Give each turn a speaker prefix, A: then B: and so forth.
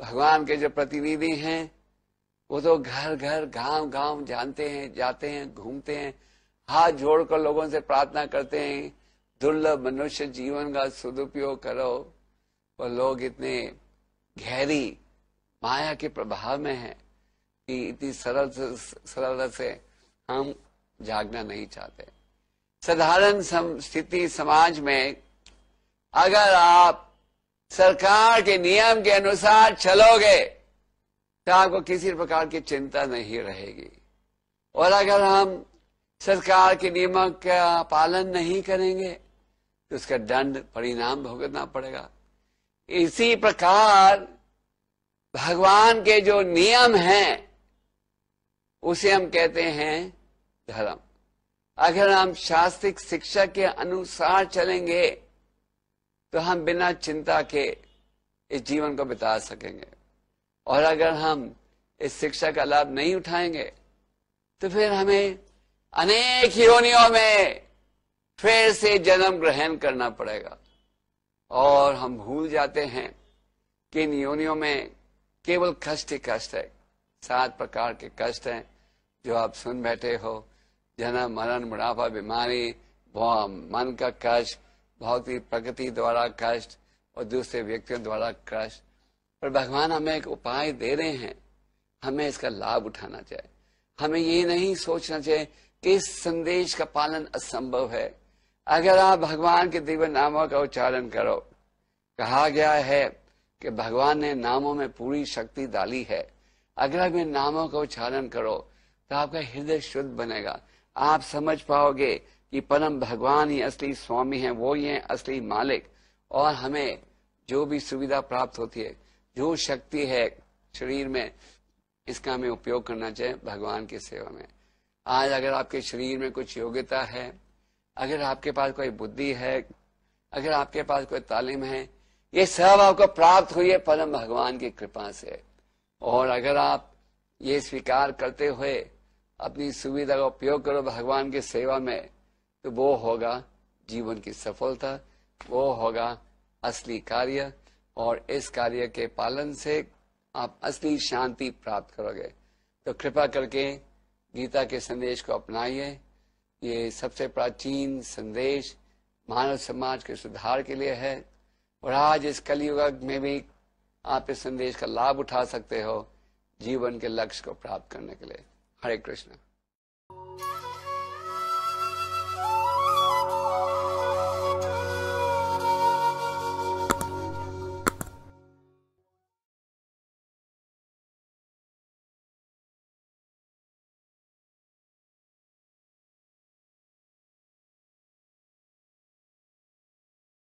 A: भगवान के जो प्रतिनिधि हैं वो तो घर घर गांव गांव जानते हैं जाते हैं घूमते हैं हाथ जोड़कर लोगों से प्रार्थना करते हैं दुर्लभ मनुष्य जीवन का सदुपयोग करो और लोग इतने गहरी माया के प्रभाव में है कि इतनी सरल से सरल से हम जागना नहीं चाहते साधारण स्थिति समाज में अगर आप सरकार के नियम के अनुसार चलोगे तो आपको किसी प्रकार की चिंता नहीं रहेगी और अगर हम सरकार के नियमों का पालन नहीं करेंगे तो उसका दंड परिणाम भुगतना पड़ेगा इसी प्रकार भगवान के जो नियम हैं उसे हम कहते हैं धर्म अगर हम शास्त्रिक शिक्षा के अनुसार चलेंगे तो हम बिना चिंता के इस जीवन को बिता सकेंगे और अगर हम इस शिक्षा का लाभ नहीं उठाएंगे तो फिर हमें अनेक योनियों में फिर से जन्म ग्रहण करना पड़ेगा और हम भूल जाते हैं कि इन योनियों में केवल कष्ट ही कष्ट है सात प्रकार के कष्ट हैं जो आप सुन बैठे हो जन्म मरण मुनाफा बीमारी मन का कष्ट बहुत ही प्रगति द्वारा कष्ट और दूसरे व्यक्तियों द्वारा कष्ट पर भगवान हमें एक उपाय दे रहे हैं हमें इसका लाभ उठाना चाहिए हमें ये नहीं सोचना चाहिए कि इस संदेश का पालन असंभव है अगर आप भगवान के दिव्य नामों का उच्चारण करो कहा गया है कि भगवान ने नामों में पूरी शक्ति डाली है अगर आप इन नामों का उच्चारण करो तो आपका हृदय शुद्ध बनेगा आप समझ पाओगे कि परम भगवान ही असली स्वामी है वो ही है असली मालिक और हमें जो भी सुविधा प्राप्त होती है जो शक्ति है शरीर में इसका हमें उपयोग करना चाहिए भगवान की सेवा में आज अगर आपके शरीर में कुछ योग्यता है अगर आपके पास कोई बुद्धि है अगर आपके पास कोई तालीम है ये सब आपको प्राप्त हुई है परम भगवान की कृपा से और अगर आप ये स्वीकार करते हुए अपनी सुविधा का उपयोग करो भगवान की सेवा में तो वो होगा जीवन की सफलता वो होगा असली कार्य और इस कार्य के पालन से आप असली शांति प्राप्त करोगे तो कृपा करके गीता के संदेश को अपनाइए ये सबसे प्राचीन संदेश मानव समाज के सुधार के लिए है और आज इस कलयुग में भी आप इस संदेश का लाभ उठा सकते हो जीवन के लक्ष्य को प्राप्त करने के लिए हरे कृष्ण